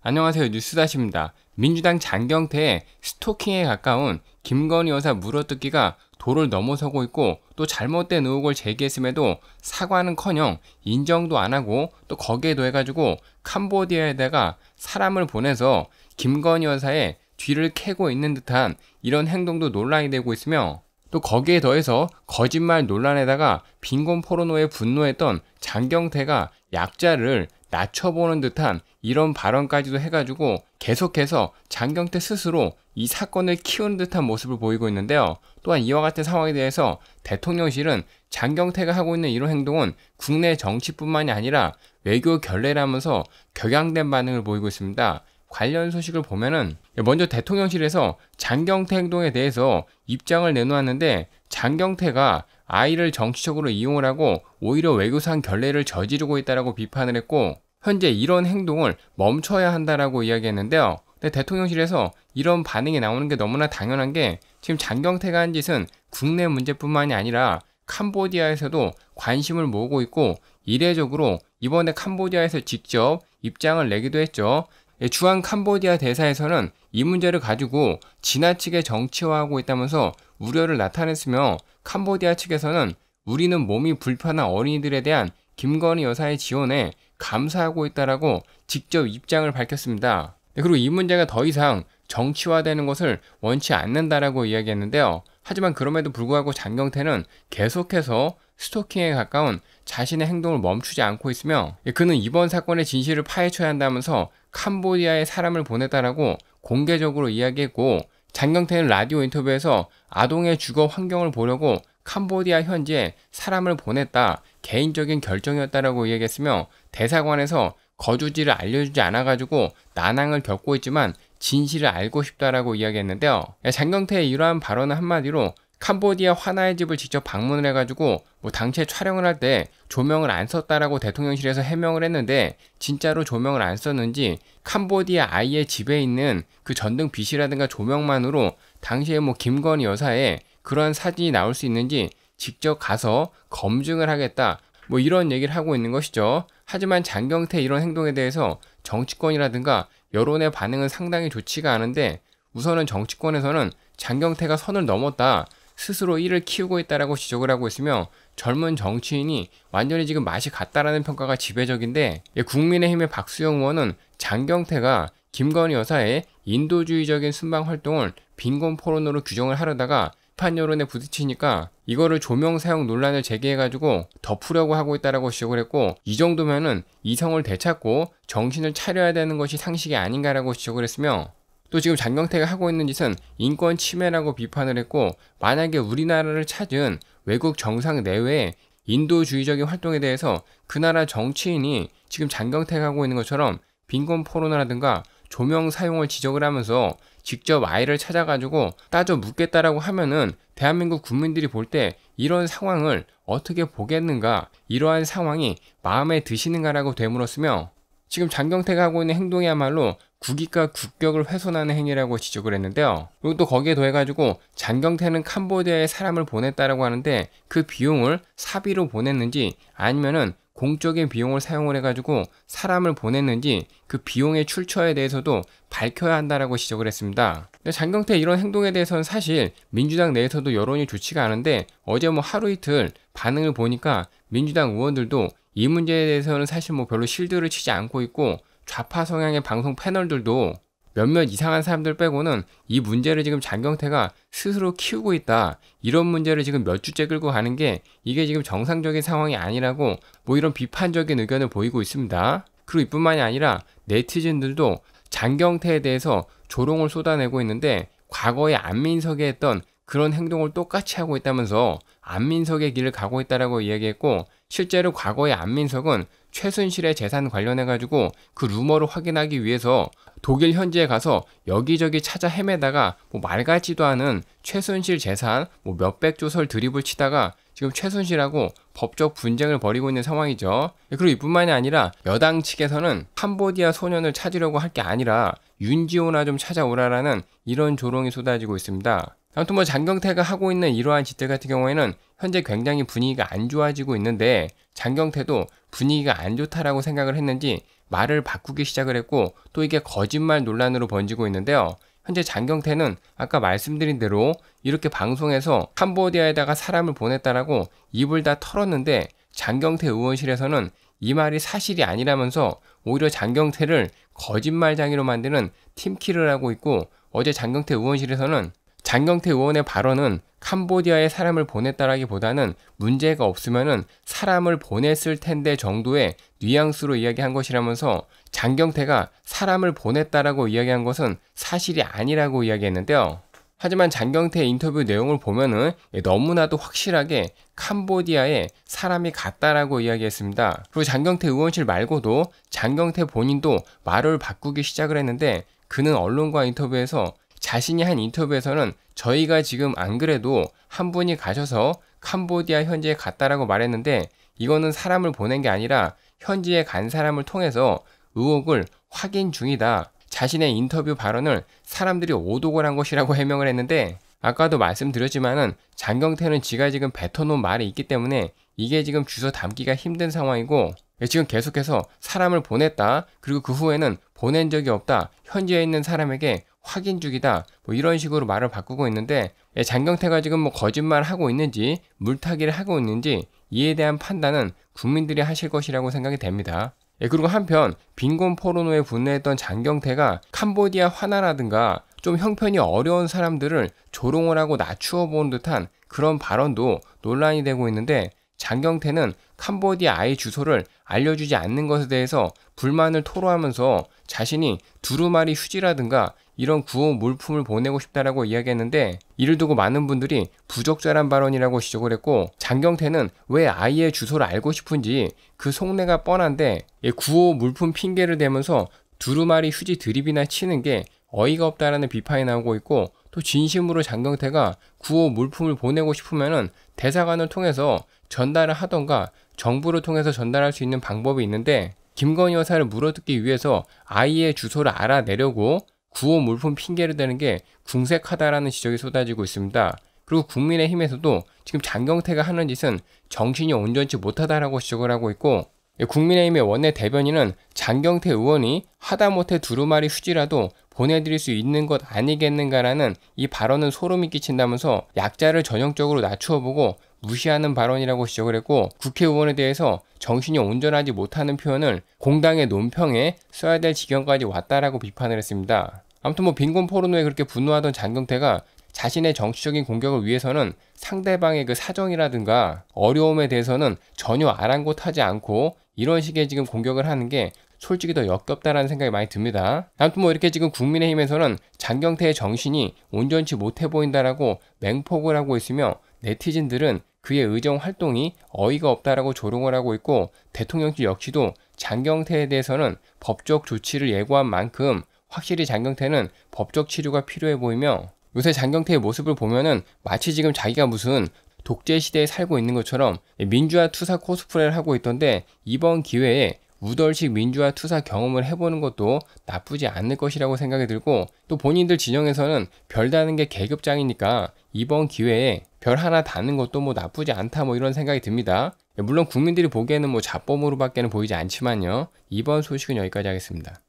안녕하세요. 뉴스다시입니다. 민주당 장경태의 스토킹에 가까운 김건희 여사 물어뜯기가 도를 넘어서고 있고 또 잘못된 의혹을 제기했음에도 사과는커녕 인정도 안 하고 또 거기에 더해가지고 캄보디아에다가 사람을 보내서 김건희 여사의 뒤를 캐고 있는 듯한 이런 행동도 논란이 되고 있으며 또 거기에 더해서 거짓말 논란에다가 빈곤 포르노에 분노했던 장경태가 약자를 낮춰보는 듯한 이런 발언까지도 해가지고 계속해서 장경태 스스로 이 사건을 키우는 듯한 모습을 보이고 있는데요. 또한 이와 같은 상황에 대해서 대통령실은 장경태가 하고 있는 이런 행동은 국내 정치뿐만이 아니라 외교 결례라면서 격양된 반응을 보이고 있습니다. 관련 소식을 보면은 먼저 대통령실에서 장경태 행동에 대해서 입장을 내놓았는데 장경태가 아이를 정치적으로 이용을 하고 오히려 외교상 결례를 저지르고 있다라고 비판을 했고 현재 이런 행동을 멈춰야 한다라고 이야기했는데요. 근데 대통령실에서 이런 반응이 나오는 게 너무나 당연한 게 지금 장경태가 한 짓은 국내 문제뿐만이 아니라 캄보디아에서도 관심을 모으고 있고 이례적으로 이번에 캄보디아에서 직접 입장을 내기도 했죠. 예, 주한 캄보디아 대사에서는 이 문제를 가지고 지나치게 정치화하고 있다면서 우려를 나타냈으며 캄보디아 측에서는 우리는 몸이 불편한 어린이들에 대한 김건희 여사의 지원에 감사하고 있다라고 직접 입장을 밝혔습니다. 네, 그리고 이 문제가 더 이상 정치화되는 것을 원치 않는다라고 이야기했는데요. 하지만 그럼에도 불구하고 장경태는 계속해서 스토킹에 가까운 자신의 행동을 멈추지 않고 있으며 예, 그는 이번 사건의 진실을 파헤쳐야 한다면서 캄보디아에 사람을 보냈다라고 공개적으로 이야기했고 장경태는 라디오 인터뷰에서 아동의 주거 환경을 보려고 캄보디아 현지에 사람을 보냈다 개인적인 결정이었다라고 이야기했으며 대사관에서 거주지를 알려주지 않아가지고 난항을 겪고 있지만 진실을 알고 싶다라고 이야기했는데요. 예, 장경태의 이러한 발언은 한마디로 캄보디아 화나의 집을 직접 방문을 해가지고 뭐당시 촬영을 할 때 조명을 안 썼다라고 대통령실에서 해명을 했는데 진짜로 조명을 안 썼는지 캄보디아 아이의 집에 있는 그 전등 빛이라든가 조명만으로 당시에 뭐 김건희 여사의 그런 사진이 나올 수 있는지 직접 가서 검증을 하겠다. 뭐 이런 얘기를 하고 있는 것이죠. 하지만 장경태 이런 행동에 대해서 정치권이라든가 여론의 반응은 상당히 좋지가 않은데 우선은 정치권에서는 장경태가 선을 넘었다. 스스로 일을 키우고 있다라고 지적을 하고 있으며 젊은 정치인이 완전히 지금 맛이 갔다라는 평가가 지배적인데 예, 국민의힘의 박수영 의원은 장경태가 김건희 여사의 인도주의적인 순방 활동을 빈곤 포론으로 규정을 하려다가 판 여론에 부딪히니까 이거를 조명 사용 논란을 제기해가지고 덮으려고 하고 있다라고 지적을 했고 이 정도면은 이성을 되찾고 정신을 차려야 되는 것이 상식이 아닌가라고 지적을 했으며 또 지금 장경태가 하고 있는 짓은 인권 침해라고 비판을 했고 만약에 우리나라를 찾은 외국 정상 내외에 인도주의적인 활동에 대해서 그 나라 정치인이 지금 장경태가 하고 있는 것처럼 빈곤 포로나라든가 조명 사용을 지적을 하면서 직접 아이를 찾아가지고 따져 묻겠다라고 하면은 대한민국 국민들이 볼 때 이런 상황을 어떻게 보겠는가 이러한 상황이 마음에 드시는가라고 되물었으며 지금 장경태가 하고 있는 행동이야말로 국익과 국격을 훼손하는 행위라고 지적을 했는데요. 그리고 또 거기에 더해가지고 장경태는 캄보디아에 사람을 보냈다라고 하는데 그 비용을 사비로 보냈는지 아니면은 공적인 비용을 사용을 해가지고 사람을 보냈는지 그 비용의 출처에 대해서도 밝혀야 한다라고 지적을 했습니다. 장경태 이런 행동에 대해서는 사실 민주당 내에서도 여론이 좋지가 않은데 어제 뭐 하루 이틀 반응을 보니까 민주당 의원들도 이 문제에 대해서는 사실 뭐 별로 실드를 치지 않고 있고 좌파 성향의 방송 패널들도 몇몇 이상한 사람들 빼고는 이 문제를 지금 장경태가 스스로 키우고 있다. 이런 문제를 지금 몇 주째 끌고 가는 게 이게 지금 정상적인 상황이 아니라고 뭐 이런 비판적인 의견을 보이고 있습니다. 그리고 이뿐만이 아니라 네티즌들도 장경태에 대해서 조롱을 쏟아내고 있는데 과거에 안민석이 했던 그런 행동을 똑같이 하고 있다면서 안민석의 길을 가고 있다라고 이야기했고 실제로 과거에 안민석은 최순실의 재산 관련해가지고 그 루머를 확인하기 위해서 독일 현지에 가서 여기저기 찾아 헤매다가 뭐말 같지도 않은 최순실 재산 뭐 몇백 조설 드립을 치다가 지금 최순실하고 법적 분쟁을 벌이고 있는 상황이죠. 그리고 이뿐만이 아니라 여당 측에서는 캄보디아 소년을 찾으려고 할 게 아니라 윤지호나 좀 찾아오라라는 이런 조롱이 쏟아지고 있습니다. 아무튼 뭐 장경태가 하고 있는 이러한 짓들 같은 경우에는 현재 굉장히 분위기가 안 좋아지고 있는데 장경태도 분위기가 안 좋다라고 생각을 했는지 말을 바꾸기 시작을 했고 또 이게 거짓말 논란으로 번지고 있는데요. 현재 장경태는 아까 말씀드린 대로 이렇게 방송에서 캄보디아에다가 사람을 보냈다라고 입을 다 털었는데 장경태 의원실에서는 이 말이 사실이 아니라면서 오히려 장경태를 거짓말장애로 만드는 팀키를 하고 있고 어제 장경태 의원실에서는 장경태 의원의 발언은 캄보디아에 사람을 보냈다라기보다는 문제가 없으면은 사람을 보냈을 텐데 정도의 뉘앙스로 이야기한 것이라면서 장경태가 사람을 보냈다라고 이야기한 것은 사실이 아니라고 이야기했는데요. 하지만 장경태의 인터뷰 내용을 보면은 예, 너무나도 확실하게 캄보디아에 사람이 갔다라고 이야기했습니다. 그리고 장경태 의원실 말고도 장경태 본인도 말을 바꾸기 시작을 했는데 그는 언론과 인터뷰에서 자신이 한 인터뷰에서는 저희가 지금 안 그래도 한 분이 가셔서 캄보디아 현지에 갔다라고 말했는데 이거는 사람을 보낸 게 아니라 현지에 간 사람을 통해서 의혹을 확인 중이다. 자신의 인터뷰 발언을 사람들이 오독을 한 것이라고 해명을 했는데 아까도 말씀드렸지만은 장경태는 지가 지금 뱉어놓은 말이 있기 때문에 이게 지금 주소 담기가 힘든 상황이고 지금 계속해서 사람을 보냈다 그리고 그 후에는 보낸 적이 없다 현지에 있는 사람에게 확인 중이다. 뭐 이런 식으로 말을 바꾸고 있는데 예, 장경태가 지금 뭐 거짓말 하고 있는지 물타기를 하고 있는지 이에 대한 판단은 국민들이 하실 것이라고 생각이 됩니다. 예, 그리고 한편 빈곤 포르노에 분노했던 장경태가 캄보디아 화나라든가 좀 형편이 어려운 사람들을 조롱을 하고 낮추어 보는 듯한 그런 발언도 논란이 되고 있는데 장경태는 캄보디아 아이 주소를 알려주지 않는 것에 대해서 불만을 토로하면서 자신이 두루마리 휴지라든가 이런 구호 물품을 보내고 싶다라고 이야기했는데 이를 두고 많은 분들이 부적절한 발언이라고 지적을 했고 장경태는 왜 아이의 주소를 알고 싶은지 그 속내가 뻔한데 구호 물품 핑계를 대면서 두루마리 휴지 드립이나 치는 게 어이가 없다라는 비판이 나오고 있고 또 진심으로 장경태가 구호 물품을 보내고 싶으면은 대사관을 통해서 전달을 하던가 정부를 통해서 전달할 수 있는 방법이 있는데 김건희 여사를 물어뜯기 위해서 아이의 주소를 알아내려고 구호 물품 핑계를 대는 게 궁색하다라는 지적이 쏟아지고 있습니다. 그리고 국민의힘에서도 지금 장경태가 하는 짓은 정신이 온전치 못하다라고 지적을 하고 있고 예, 국민의힘의 원내 대변인은 장경태 의원이 하다못해 두루마리 휴지라도 보내드릴 수 있는 것 아니겠는가라는 이 발언은 소름이 끼친다면서 약자를 전형적으로 낮추어 보고 무시하는 발언이라고 지적을 했고 국회의원에 대해서 정신이 온전하지 못하는 표현을 공당의 논평에 써야 될 지경까지 왔다라고 비판을 했습니다. 아무튼 뭐 빈곤 포르노에 그렇게 분노하던 장경태가 자신의 정치적인 공격을 위해서는 상대방의 그 사정이라든가 어려움에 대해서는 전혀 아랑곳하지 않고 이런 식의 지금 공격을 하는 게 솔직히 더 역겹다라는 생각이 많이 듭니다. 아무튼 뭐 이렇게 지금 국민의힘에서는 장경태의 정신이 온전치 못해 보인다라고 맹폭을 하고 있으며 네티즌들은 그의 의정 활동이 어이가 없다라고 조롱을 하고 있고 대통령실 역시도 장경태에 대해서는 법적 조치를 예고한 만큼 확실히 장경태는 법적 치료가 필요해 보이며 요새 장경태의 모습을 보면은 마치 지금 자기가 무슨 독재 시대에 살고 있는 것처럼 민주화 투사 코스프레를 하고 있던데 이번 기회에 우덜식 민주화 투사 경험을 해보는 것도 나쁘지 않을 것이라고 생각이 들고 또 본인들 진영에서는 별다는 게 계급장이니까 이번 기회에 별 하나 다는 것도 뭐 나쁘지 않다 뭐 이런 생각이 듭니다. 물론 국민들이 보기에는 뭐자범으로밖에는 보이지 않지만요. 이번 소식은 여기까지 하겠습니다.